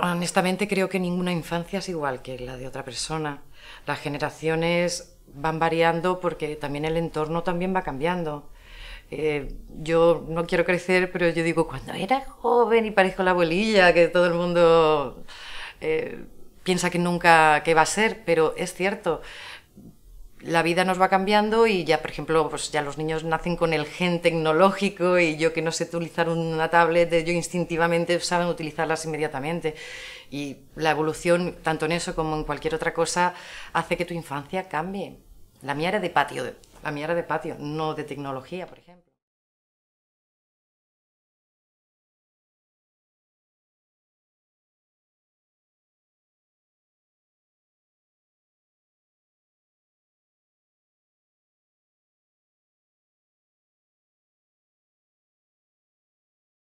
Honestamente creo que ninguna infancia es igual que la de otra persona. Las generaciones van variando porque también el entorno también va cambiando. Eh, yo no quiero crecer, pero yo digo, cuando era joven y parezco la abuelilla, que todo el mundo eh, piensa que nunca que va a ser, pero es cierto la vida nos va cambiando y ya, por ejemplo, pues ya los niños nacen con el gen tecnológico y yo que no sé utilizar una tablet, eh, yo instintivamente saben utilizarlas inmediatamente. Y la evolución, tanto en eso como en cualquier otra cosa, hace que tu infancia cambie. La mía era de patio, la mía era de patio, no de tecnología, por ejemplo.